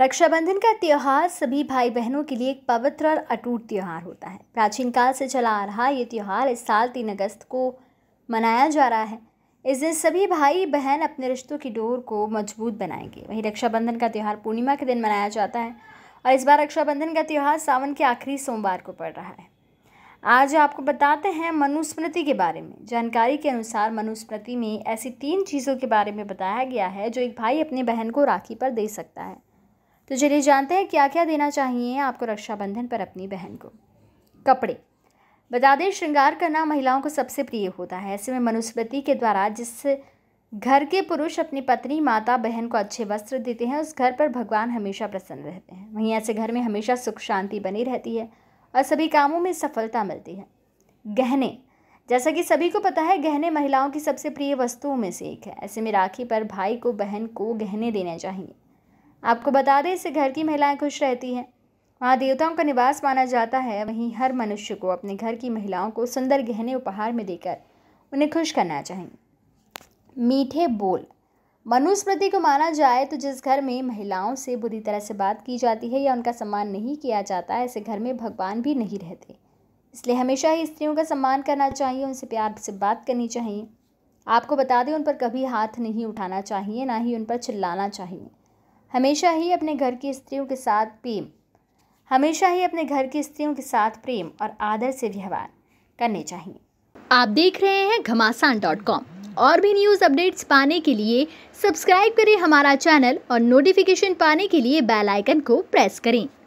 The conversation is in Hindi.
रक्षाबंधन का त्यौहार सभी भाई बहनों के लिए एक पवित्र और अटूट त्यौहार होता है प्राचीन काल से चला आ रहा ये त्यौहार इस साल तीन अगस्त को मनाया जा रहा है इस दिन सभी भाई बहन अपने रिश्तों की डोर को मजबूत बनाएंगे वहीं रक्षाबंधन का त्यौहार पूर्णिमा के दिन मनाया जाता है और इस बार रक्षाबंधन का त्यौहार सावन के आखिरी सोमवार को पड़ रहा है आज आपको बताते हैं मनुस्मृति के बारे में जानकारी के अनुसार मनुस्मृति में ऐसी तीन चीज़ों के बारे में बताया गया है जो एक भाई अपनी बहन को राखी पर दे सकता है तो चलिए जानते हैं क्या क्या देना चाहिए आपको रक्षाबंधन पर अपनी बहन को कपड़े बता दें श्रृंगार करना महिलाओं को सबसे प्रिय होता है ऐसे में मनुस्मृति के द्वारा जिस घर के पुरुष अपनी पत्नी माता बहन को अच्छे वस्त्र देते हैं उस घर पर भगवान हमेशा प्रसन्न रहते हैं वहीं ऐसे घर में हमेशा सुख शांति बनी रहती है और सभी कामों में सफलता मिलती है गहने जैसा कि सभी को पता है गहने महिलाओं की सबसे प्रिय वस्तुओं में से एक है ऐसे में राखी पर भाई को बहन को गहने देने चाहिए आपको बता दें इससे घर की महिलाएं खुश रहती हैं वहाँ देवताओं का निवास माना जाता है वहीं हर मनुष्य को अपने घर की महिलाओं को सुंदर गहने उपहार में देकर उन्हें खुश करना चाहिए मीठे बोल मनुस्मृति को माना जाए तो जिस घर में महिलाओं से बुरी तरह से बात की जाती है या उनका सम्मान नहीं किया जाता ऐसे घर में भगवान भी नहीं रहते इसलिए हमेशा ही स्त्रियों का सम्मान करना चाहिए उनसे प्यार से बात करनी चाहिए आपको बता दें उन पर कभी हाथ नहीं उठाना चाहिए ना ही उन पर चिल्लाना चाहिए हमेशा ही अपने घर की स्त्रियों के साथ प्रेम हमेशा ही अपने घर की स्त्रियों के साथ प्रेम और आदर से व्यवहार करने चाहिए आप देख रहे हैं घमासान डॉट कॉम और भी न्यूज़ अपडेट्स पाने के लिए सब्सक्राइब करें हमारा चैनल और नोटिफिकेशन पाने के लिए बेल आइकन को प्रेस करें